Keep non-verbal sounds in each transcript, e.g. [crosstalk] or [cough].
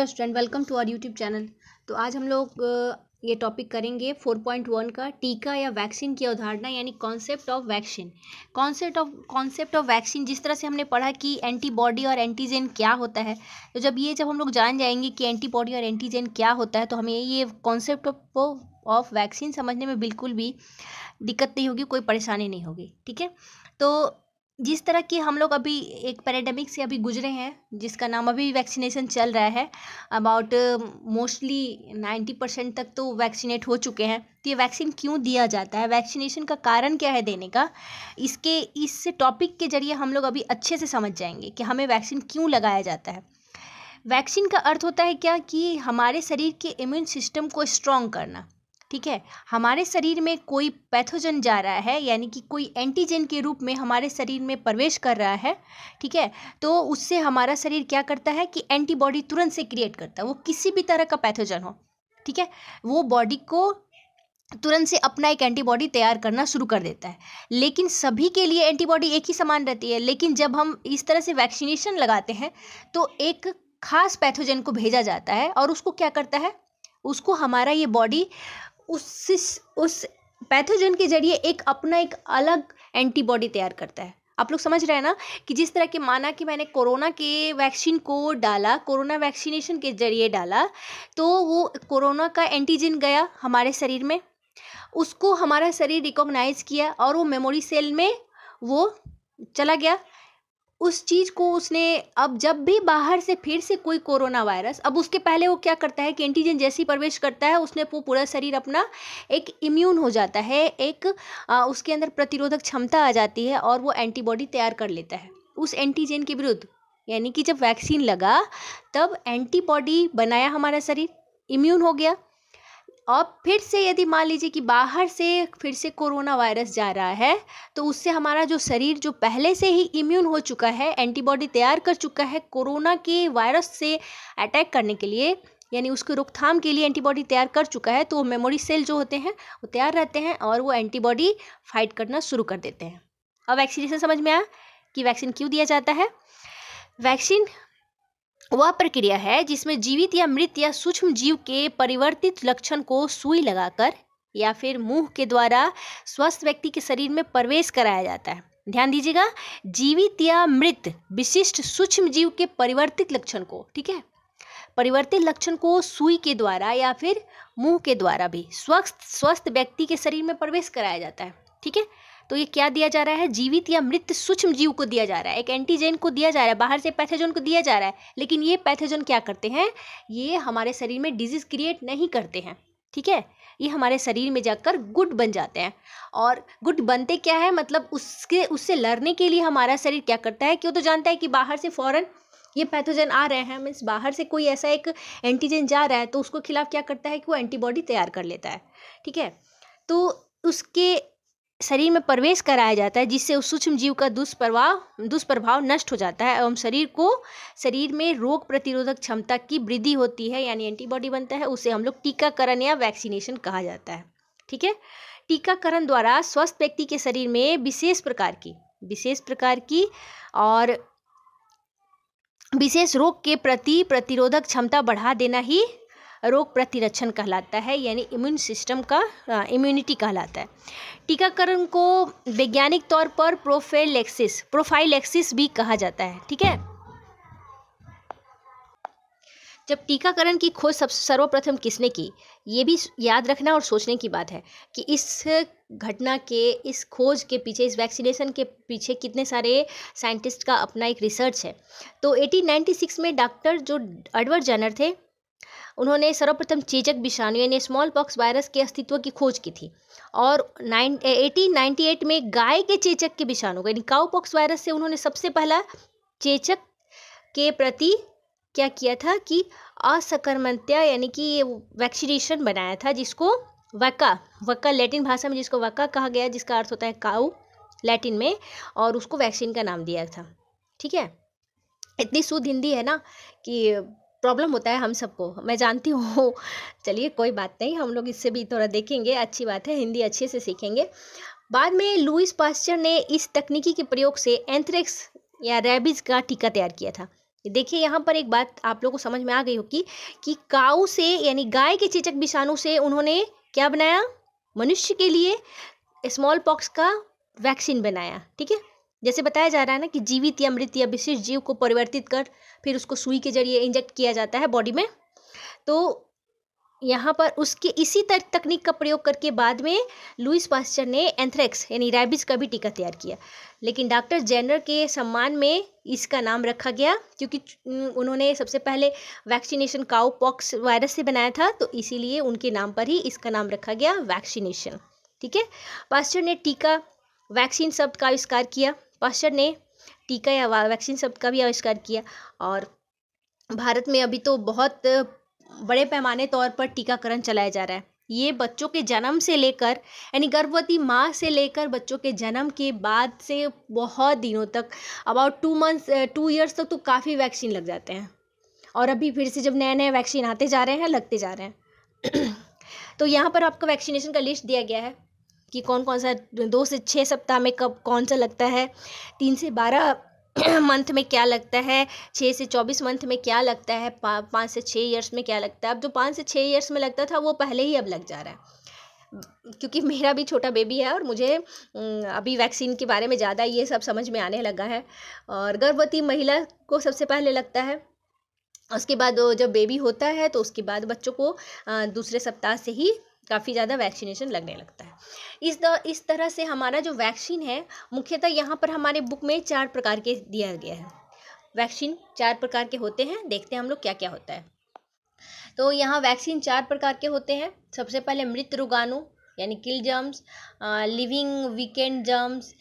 Hello student welcome to our YouTube channel तो आज हम लोग ये टॉपिक करेंगे फोर पॉइंट वन का टीका या वैक्सीन की अवधारणा यानी concept of vaccine concept of concept of vaccine जिस तरह से हमने पढ़ा कि एंटीबॉडी और एंटीजन क्या होता है तो जब ये जब हम लोग जान जाएंगे कि एंटीबॉडी और एंटीजन क्या होता है तो हमें ये कॉन्सेप्ट ऑफ वैक्सीन समझने में बिल्कुल भी दिक्कत नहीं होगी कोई परेशानी नहीं होगी ठीक है तो जिस तरह की हम लोग अभी एक पैरेडेमिक से अभी गुजरे हैं जिसका नाम अभी वैक्सीनेशन चल रहा है अबाउट मोस्टली नाइन्टी परसेंट तक तो वैक्सीनेट हो चुके हैं तो ये वैक्सीन क्यों दिया जाता है वैक्सीनेशन का कारण क्या है देने का इसके इस टॉपिक के जरिए हम लोग अभी अच्छे से समझ जाएंगे कि हमें वैक्सीन क्यों लगाया जाता है वैक्सीन का अर्थ होता है क्या कि हमारे शरीर के इम्यून सिस्टम को स्ट्रॉन्ग करना ठीक है हमारे शरीर में कोई पैथोजन जा रहा है यानी कि कोई एंटीजन के रूप में हमारे शरीर में प्रवेश कर रहा है ठीक है तो उससे हमारा शरीर क्या करता है कि एंटीबॉडी तुरंत से क्रिएट करता है वो किसी भी तरह का पैथोजन हो ठीक है वो बॉडी को तुरंत से अपना एक एंटीबॉडी तैयार करना शुरू कर देता है लेकिन सभी के लिए एंटीबॉडी एक ही समान रहती है लेकिन जब हम इस तरह से वैक्सीनेशन लगाते हैं तो एक खास पैथोजन को भेजा जाता है और उसको क्या करता है उसको हमारा ये बॉडी उस उस पैथोजन के जरिए एक अपना एक अलग एंटीबॉडी तैयार करता है आप लोग समझ रहे हैं ना कि जिस तरह के माना कि मैंने कोरोना के वैक्सीन को डाला कोरोना वैक्सीनेशन के जरिए डाला तो वो कोरोना का एंटीजन गया हमारे शरीर में उसको हमारा शरीर रिकॉग्नाइज किया और वो मेमोरी सेल में वो चला गया उस चीज़ को उसने अब जब भी बाहर से फिर से कोई कोरोना वायरस अब उसके पहले वो क्या करता है कि एंटीजन जैसी प्रवेश करता है उसने वो पूरा शरीर अपना एक इम्यून हो जाता है एक आ, उसके अंदर प्रतिरोधक क्षमता आ जाती है और वो एंटीबॉडी तैयार कर लेता है उस एंटीजन के विरुद्ध यानी कि जब वैक्सीन लगा तब एंटीबॉडी बनाया हमारा शरीर इम्यून हो गया अब फिर से यदि मान लीजिए कि बाहर से फिर से कोरोना वायरस जा रहा है तो उससे हमारा जो शरीर जो पहले से ही इम्यून हो चुका है एंटीबॉडी तैयार कर चुका है कोरोना के वायरस से अटैक करने के लिए यानी उसकी रोकथाम के लिए एंटीबॉडी तैयार कर चुका है तो वो मेमोरी सेल जो होते हैं वो तैयार रहते हैं और वो एंटीबॉडी फाइट करना शुरू कर देते हैं अब वैक्सीनेशन समझ में आया कि वैक्सीन क्यों दिया जाता है वैक्सीन वह प्रक्रिया है जिसमें जीवित या मृत या सूक्ष्म जीव के परिवर्तित लक्षण को सुई लगाकर या फिर मुंह के द्वारा स्वस्थ व्यक्ति के शरीर में प्रवेश कराया जाता है ध्यान दीजिएगा जीवित या मृत विशिष्ट सूक्ष्म जीव के परिवर्तित लक्षण को ठीक है परिवर्तित लक्षण को सुई के द्वारा या फिर मुंह के द्वारा भी स्वस्थ स्वस्थ व्यक्ति के शरीर में प्रवेश कराया जाता है ठीक है तो ये क्या दिया जा रहा है जीवित या मृत सूक्ष्म जीव को दिया जा रहा है एक एंटीजन को दिया जा रहा है बाहर से पैथेजन को दिया जा रहा है लेकिन ये पैथेजन क्या करते हैं ये हमारे शरीर में डिजीज़ क्रिएट नहीं करते हैं ठीक है ये हमारे शरीर में जाकर गुड बन जाते हैं और गुड बनते क्या है मतलब उसके उससे लड़ने के लिए हमारा शरीर क्या करता है क्यों तो जानता है कि बाहर से फ़ौरन ये पैथोजन आ रहे हैं मीन्स बाहर से कोई ऐसा एक एंटीजन जा रहा है तो उसको खिलाफ क्या करता है कि वो एंटीबॉडी तैयार कर लेता है ठीक है तो उसके शरीर में प्रवेश कराया जाता है जिससे उस सूक्ष्म जीव का दुष्प्रभाव दुष्प्रभाव नष्ट हो जाता है एवं शरीर को शरीर में रोग प्रतिरोधक क्षमता की वृद्धि होती है यानी एंटीबॉडी बनता है उसे हम लोग टीकाकरण या वैक्सीनेशन कहा जाता है ठीक है टीकाकरण द्वारा स्वस्थ व्यक्ति के शरीर में विशेष प्रकार की विशेष प्रकार की और विशेष रोग के प्रति प्रतिरोधक क्षमता बढ़ा देना ही रोग प्रतिरक्षण कहलाता है यानी इम्यून सिस्टम का इम्यूनिटी कहलाता है टीकाकरण को वैज्ञानिक तौर पर प्रोफेलेक्सिस प्रोफाइलेक्सिस भी कहा जाता है ठीक है जब टीकाकरण की खोज सबसे सर्वप्रथम किसने की ये भी याद रखना और सोचने की बात है कि इस घटना के इस खोज के पीछे इस वैक्सीनेशन के पीछे कितने सारे साइंटिस्ट का अपना एक रिसर्च है तो 1896 में डॉक्टर जो एडवर्ड जैनर थे उन्होंने सर्वप्रथम चेचक विषाणु यानी स्मॉल पॉक्स वायरस के अस्तित्व की खोज की थी और नाइन एटीन एट में गाय के चेचक के विषाणु यानी काउ पॉक्स वायरस से उन्होंने सबसे पहला चेचक के प्रति क्या किया था कि असंक्रमणता यानी कि ये वैक्सीनेशन बनाया था जिसको वक्का वक्का लैटिन भाषा में जिसको वक्का कहा गया जिसका अर्थ होता है काऊ लैटिन में और उसको वैक्सीन का नाम दिया था ठीक है इतनी शुद्ध हिंदी है ना कि प्रॉब्लम होता है हम सबको मैं जानती हूँ चलिए कोई बात नहीं हम लोग इससे भी थोड़ा देखेंगे अच्छी बात है हिंदी अच्छे से सीखेंगे बाद में लुइस पास्चर ने इस तकनीकी के प्रयोग से एंथ्रेक्स या रेबिज का टीका तैयार किया था देखिए यहाँ पर एक बात आप लोगों को समझ में आ गई होगी कि काऊ से यानी गाय के चेचक विषाणु से उन्होंने क्या बनाया मनुष्य के लिए स्मॉल पॉक्स का वैक्सीन बनाया ठीक है जैसे बताया जा रहा है ना कि जीवित या मृत या विशिष्ट जीव को परिवर्तित कर फिर उसको सुई के जरिए इंजेक्ट किया जाता है बॉडी में तो यहाँ पर उसके इसी तरह तकनीक का प्रयोग करके बाद में लुइस पास्चर ने एंथ्रेक्स यानी रैबिज का भी टीका तैयार किया लेकिन डॉक्टर जेनर के सम्मान में इसका नाम रखा गया क्योंकि उन्होंने सबसे पहले वैक्सीनेशन काउ पॉक्स वायरस से बनाया था तो इसीलिए उनके नाम पर ही इसका नाम रखा गया वैक्सीनेशन ठीक है पास्चर ने टीका वैक्सीन शब्द का आविष्कार किया पाश्चर ने टीका या वैक्सीन शब्द का भी आविष्कार किया और भारत में अभी तो बहुत बड़े पैमाने तौर पर टीकाकरण चलाया जा रहा है ये बच्चों के जन्म से लेकर यानी गर्भवती माँ से लेकर बच्चों के जन्म के बाद से बहुत दिनों तक about two months two years तक तो काफ़ी वैक्सीन लग जाते हैं और अभी फिर से जब नए नए वैक्सीन आते जा रहे हैं लगते जा रहे हैं [clears throat] तो यहाँ पर आपको वैक्सीनेशन का लिस्ट दिया गया है कि कौन कौन सा दो से छः सप्ताह में कब कौन सा लगता है तीन से बारह मंथ [clears throat] में क्या लगता है छः से चौबीस मंथ में क्या लगता है पाँच से छः ईयर्स में क्या लगता है अब जो पाँच से छः ईयर्स में लगता था वो पहले ही अब लग जा रहा है क्योंकि मेरा भी छोटा बेबी है और मुझे अभी वैक्सीन के बारे में ज़्यादा ये सब समझ में आने लगा है और गर्भवती महिला को सबसे पहले लगता है उसके बाद जब बेबी होता है तो उसके बाद बच्चों को दूसरे सप्ताह से ही काफ़ी ज़्यादा वैक्सीनेशन लगने लगता है इस द, इस तरह से हमारा जो वैक्सीन है मुख्यतः यहाँ पर हमारे बुक में चार प्रकार के दिया गया है वैक्सीन चार प्रकार के होते हैं देखते हैं हम लोग क्या क्या होता है तो यहाँ वैक्सीन चार प्रकार के होते हैं सबसे पहले मृत रोगाणु यानी kill germs living weakened germs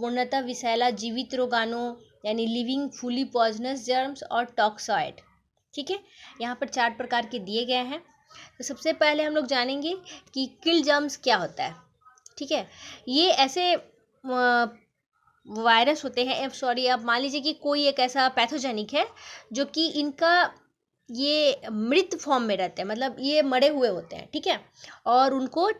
पूर्णतः विशैला जीवित रोगाणु यानी लिविंग फुली पॉइजनस जर्म्स और टॉक्सॉइड ठीक है यहाँ पर चार प्रकार के दिए गए हैं तो सबसे पहले हम लोग जानेंगे कि किल जर्म्स क्या होता है ठीक है ये ऐसे वायरस होते हैं सॉरी आप मान लीजिए कि कोई एक ऐसा पैथोजेनिक है जो कि इनका ये मृत फॉर्म में रहते हैं मतलब ये मरे हुए होते हैं ठीक है और उनको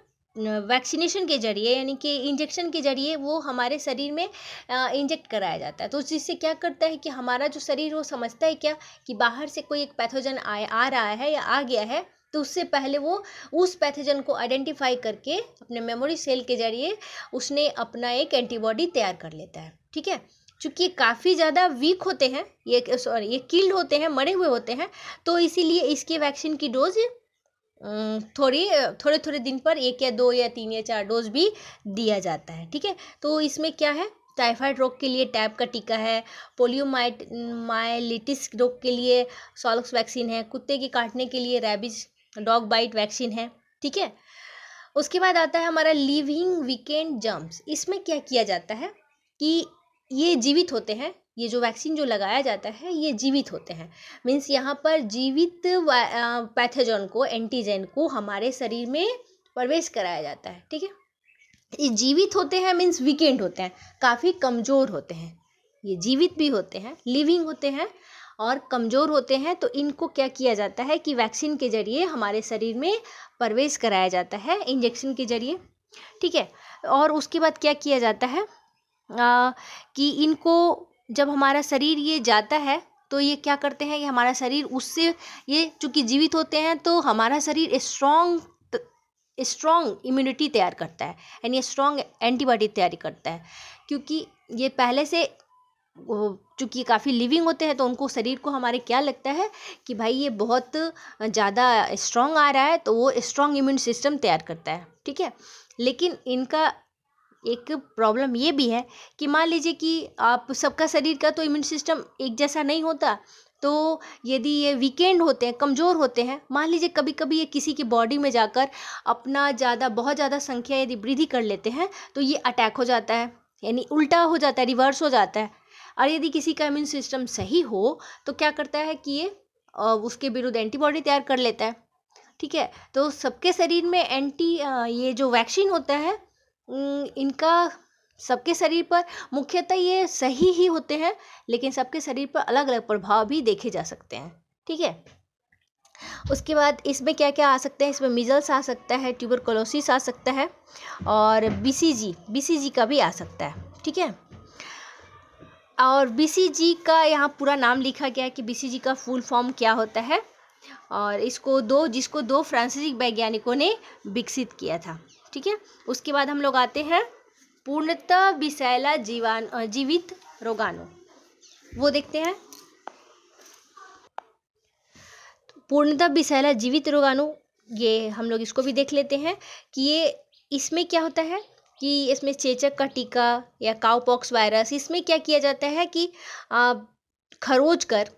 वैक्सीनेशन के जरिए यानी कि इंजेक्शन के जरिए वो हमारे शरीर में इंजेक्ट कराया जाता है तो जिससे क्या करता है कि हमारा जो शरीर वो समझता है क्या कि बाहर से कोई एक पैथोजन आ, आ रहा है या आ गया है तो उससे पहले वो उस पैथोजन को आइडेंटिफाई करके अपने मेमोरी सेल के जरिए उसने अपना एक एंटीबॉडी तैयार कर लेता है ठीक है चूँकि ये काफ़ी ज़्यादा वीक होते हैं ये सॉरी ये किल्ड होते हैं मरे हुए होते हैं तो इसीलिए इसके वैक्सीन की डोज थोड़ी थोड़े थोड़े दिन पर एक या दो या तीन या चार डोज भी दिया जाता है ठीक है तो इसमें क्या है टाइफाइड रोग के लिए टैब का टीका है पोलियो माइलिटिस रोग के लिए सॉलक्स वैक्सीन है कुत्ते के काटने के लिए रेबिज डॉग बाइट वैक्सीन है ठीक है उसके बाद आता है हमारा लिविंग वीकेंड जम्प्स इसमें क्या किया जाता है कि ये जीवित होते हैं ये जो वैक्सीन जो लगाया जाता है ये जीवित होते हैं मीन्स यहाँ पर जीवित पैथोजन को एंटीजन को हमारे शरीर में प्रवेश कराया जाता है ठीक है ये जीवित होते हैं मीन्स वीकेंड होते हैं काफ़ी कमज़ोर होते हैं ये जीवित भी होते हैं लिविंग होते हैं और कमज़ोर होते हैं तो इनको क्या किया जाता है कि वैक्सीन के ज़रिए हमारे शरीर में प्रवेश कराया जाता है इंजेक्शन के ज़रिए ठीक है और उसके बाद क्या किया जाता है आ, कि इनको जब हमारा शरीर ये जाता है तो ये क्या करते हैं ये हमारा शरीर उससे ये चूँकि जीवित होते हैं तो हमारा शरीर स्ट्रॉन्ग स्ट्रॉन्ग इम्यूनिटी तैयार करता है यानी स्ट्रॉन्ग एंटीबॉडी तैयारी करता है क्योंकि ये पहले से चूँकि काफ़ी लिविंग होते हैं तो उनको शरीर को हमारे क्या लगता है कि भाई ये बहुत ज़्यादा स्ट्रॉन्ग आ रहा है तो वो स्ट्रॉन्ग इम्यून सिस्टम तैयार करता है ठीक है लेकिन इनका एक प्रॉब्लम ये भी है कि मान लीजिए कि आप सबका शरीर का तो इम्यून सिस्टम एक जैसा नहीं होता तो यदि ये वीकेंड होते हैं कमज़ोर होते हैं मान लीजिए कभी कभी ये किसी की बॉडी में जाकर अपना ज़्यादा बहुत ज़्यादा संख्या यदि वृद्धि कर लेते हैं तो ये अटैक हो जाता है यानी उल्टा हो जाता है रिवर्स हो जाता है और यदि किसी का इम्यून सिस्टम सही हो तो क्या करता है कि ये उसके विरुद्ध एंटीबॉडी तैयार कर लेता है ठीक है तो सबके शरीर में एंटी ये जो वैक्सीन होता है इनका सबके शरीर पर मुख्यतः ये सही ही होते हैं लेकिन सबके शरीर पर अलग अलग प्रभाव भी देखे जा सकते हैं ठीक है उसके बाद इसमें क्या क्या आ सकते हैं इसमें मिजल्स आ सकता है ट्यूबरकोलोसिस आ सकता है और बीसीजी बीसीजी का भी आ सकता है ठीक है और बीसीजी का यहाँ पूरा नाम लिखा गया है कि बीसीजी का फुल फॉर्म क्या होता है और इसको दो जिसको दो फ्रांसीसी वैज्ञानिकों ने विकसित किया था ठीक है उसके बाद हम लोग आते हैं पूर्णतः विषैला जीवान जीवित रोगाणु वो देखते हैं पूर्णतः विषैला जीवित रोगाणु ये हम लोग इसको भी देख लेते हैं कि ये इसमें क्या होता है कि इसमें चेचक का टीका या काउपॉक्स वायरस इसमें क्या किया जाता है कि खरोच कर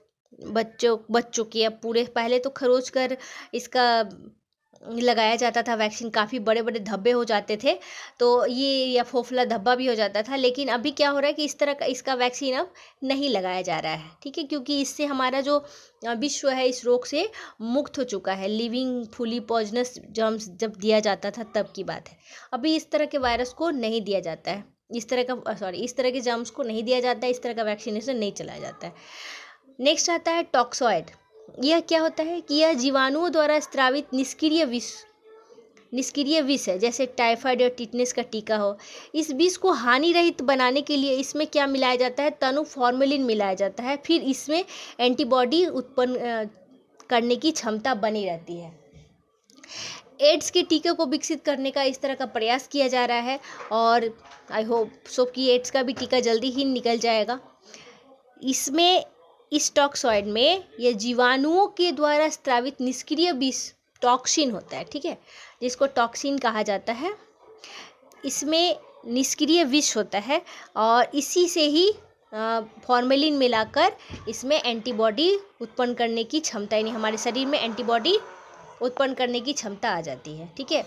बच्चों बच्चों के या पूरे पहले तो खरोच कर इसका लगाया जाता था वैक्सीन काफ़ी बड़े बड़े धब्बे हो जाते थे तो ये या फोफला धब्बा भी हो जाता था लेकिन अभी क्या हो रहा है कि इस तरह का इसका वैक्सीन अब नहीं लगाया जा रहा है ठीक है क्योंकि इससे हमारा जो विश्व है इस रोग से मुक्त हो चुका है लिविंग फुली पॉजनस जर्म्स जब दिया जाता था तब की बात है अभी इस तरह के वायरस को नहीं दिया जाता है इस तरह का सॉरी इस तरह के जर्म्स को नहीं दिया जाता है इस तरह का वैक्सीनेशन नहीं चलाया जाता है नेक्स्ट आता है टॉक्सॉइड यह क्या होता है कि यह जीवाणुओं द्वारा स्त्रावित निष्क्रिय विष निष्क्रिय विष है जैसे टाइफाइड और टिटनेस का टीका हो इस विष को हानि रहित बनाने के लिए इसमें क्या मिलाया जाता है तनु फॉर्मेलिन मिलाया जाता है फिर इसमें एंटीबॉडी उत्पन्न करने की क्षमता बनी रहती है एड्स के टीके को विकसित करने का इस तरह का प्रयास किया जा रहा है और आई होप सो कि एड्स का भी टीका जल्दी ही निकल जाएगा इसमें स्टॉक्सॉइड में यह जीवाणुओं के द्वारा स्त्रावित निष्क्रिय विष टॉक्सिन होता है ठीक है जिसको टॉक्सिन कहा जाता है इसमें निष्क्रिय विष होता है और इसी से ही फॉर्मेलिन मिलाकर इसमें एंटीबॉडी उत्पन्न करने की क्षमता यानी हमारे शरीर में एंटीबॉडी उत्पन्न करने की क्षमता आ जाती है ठीक है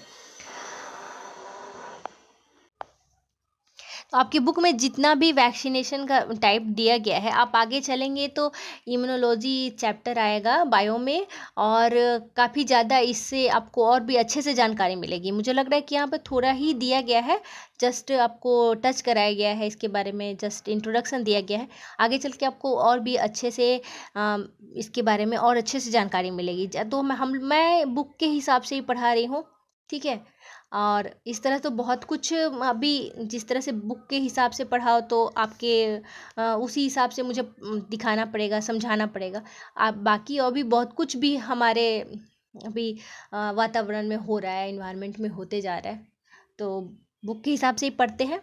तो आपकी बुक में जितना भी वैक्सीनेशन का टाइप दिया गया है आप आगे चलेंगे तो इम्यूनोलॉजी चैप्टर आएगा बायो में और काफ़ी ज़्यादा इससे आपको और भी अच्छे से जानकारी मिलेगी मुझे लग रहा है कि यहाँ पर थोड़ा ही दिया गया है जस्ट आपको टच कराया गया है इसके बारे में जस्ट इंट्रोडक्शन दिया गया है आगे चल के आपको और भी अच्छे से इसके बारे में और अच्छे से जानकारी मिलेगी तो मैं हम मैं बुक के हिसाब से ही पढ़ा रही हूँ ठीक है और इस तरह तो बहुत कुछ अभी जिस तरह से बुक के हिसाब से पढ़ाओ तो आपके उसी हिसाब से मुझे दिखाना पड़ेगा समझाना पड़ेगा आप बाकी और भी बहुत कुछ भी हमारे अभी वातावरण में हो रहा है इन्वायरमेंट में होते जा रहा है तो बुक के हिसाब से ही पढ़ते हैं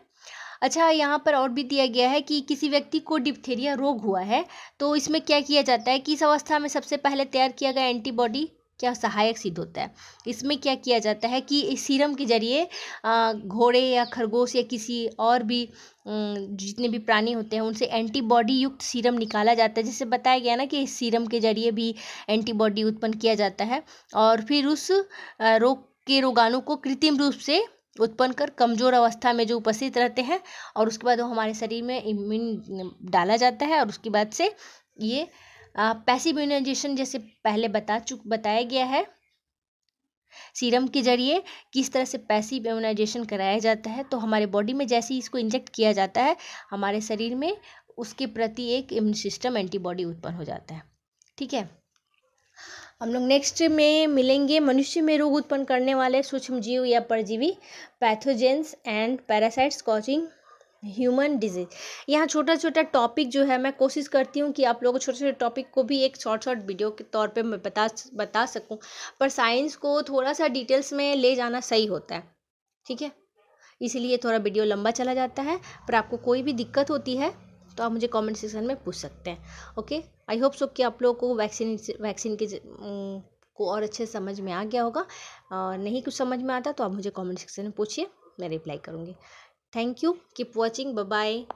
अच्छा यहाँ पर और भी दिया गया है कि किसी व्यक्ति को डिप्थेरिया रोग हुआ है तो इसमें क्या किया जाता है किस अवस्था में सबसे पहले तैयार किया गया एंटीबॉडी क्या सहायक सिद्ध होता है इसमें क्या किया जाता है कि इस सीरम के जरिए घोड़े या खरगोश या किसी और भी जितने भी प्राणी होते हैं उनसे एंटीबॉडी युक्त सीरम निकाला जाता है जैसे बताया गया ना कि इस सीरम के जरिए भी एंटीबॉडी उत्पन्न किया जाता है और फिर उस रोग के रोगाणु को कृत्रिम रूप से उत्पन्न कर कमज़ोर अवस्था में जो उपस्थित रहते हैं और उसके बाद वो हमारे शरीर में इम्यून डाला जाता है और उसके बाद से ये पैसिव इम्यूनाइजेशन जैसे पहले बता चुक बताया गया है सीरम के जरिए किस तरह से पैसिव इम्यूनाइजेशन कराया जाता है तो हमारे बॉडी में जैसे ही इसको इंजेक्ट किया जाता है हमारे शरीर में उसके प्रति एक इम्यून सिस्टम एंटीबॉडी उत्पन्न हो जाता है ठीक है हम लोग नेक्स्ट में मिलेंगे मनुष्य में रोग उत्पन्न करने वाले सूक्ष्म जीव या परजीवी pathogens and parasites causing human disease यहाँ छोटा छोटा टॉपिक जो है मैं कोशिश करती हूँ कि आप लोगों को छोटे छोटे टॉपिक को भी एक शॉर्ट शॉर्ट वीडियो के तौर पे मैं बता बता सकूँ पर साइंस को थोड़ा सा डिटेल्स में ले जाना सही होता है ठीक है इसीलिए थोड़ा वीडियो लंबा चला जाता है पर आपको कोई भी दिक्कत होती है तो आप मुझे कॉमेंट सेक्शन में पूछ सकते हैं ओके आई होप सो कि आप लोगों को वैक्सीन वैक्सीन के को और अच्छे समझ में आ गया होगा और नहीं कुछ समझ में आता तो आप मुझे कॉमेंट सेक्शन में पूछिए मैं रिप्लाई करूँगी Thank you. Keep watching. Bye bye.